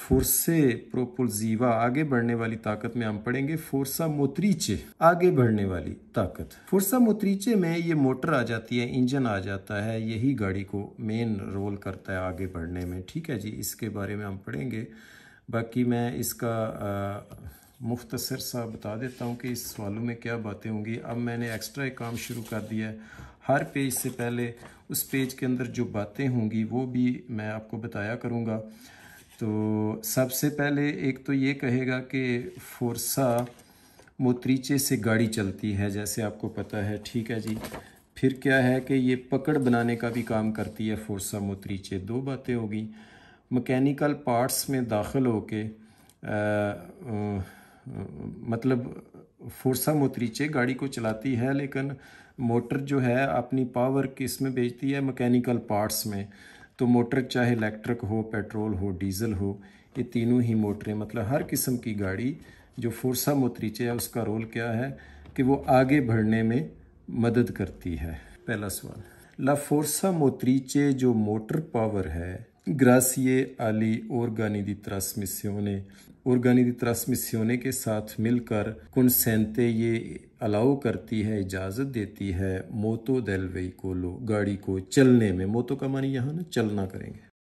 force प्रोपुलजीवा आगे बढ़ने वाली ताकत में हम पढ़ेंगे फोर्सा मोत्रीचे आगे बढ़ने वाली ताकत फोर्सा मोत्रीचे में ये मोटर आ जाती है इंजन आ जाता है यही गाड़ी को मेन रोल करता है आगे बढ़ने में ठीक है जी इसके बारे में हम पढ़ेंगे बाकी मैं इसका मुख्तसर सा बता देता हूँ कि इस सवालों में क्या बातें होंगी अब मैंने एक्स्ट्रा एक काम शुरू कर दिया है हर पेज से पहले उस पेज के अंदर जो बातें होंगी वो भी मैं आपको बताया करूँगा तो सबसे पहले एक तो ये कहेगा कि फोरसा मोत्रीचे से गाड़ी चलती है जैसे आपको पता है ठीक है जी फिर क्या है कि ये पकड़ बनाने का भी काम करती है फोरसा मोत्रीचे दो बातें होगी मकैनिकल पार्ट्स में दाखिल होके मतलब फोरसा मोतरीचे गाड़ी को चलाती है लेकिन मोटर जो है अपनी पावर किस में बेचती है मकैनिकल पार्ट्स में तो मोटर चाहे इलेक्ट्रिक हो पेट्रोल हो डीजल हो ये तीनों ही मोटरें मतलब हर किस्म की गाड़ी जो फोर्सा मोतरीचे है उसका रोल क्या है कि वो आगे बढ़ने में मदद करती है पहला सवाल ला फोर्सा मोतरीचे जो मोटर पावर है Grazie आली organi di trasmissione organi di trasmissione के साथ मिलकर कुनसेंते ये अलाउ करती है इजाज़त देती है मोतो को लो गाड़ी को चलने में मोतो का मानी यहाँ ना चलना करेंगे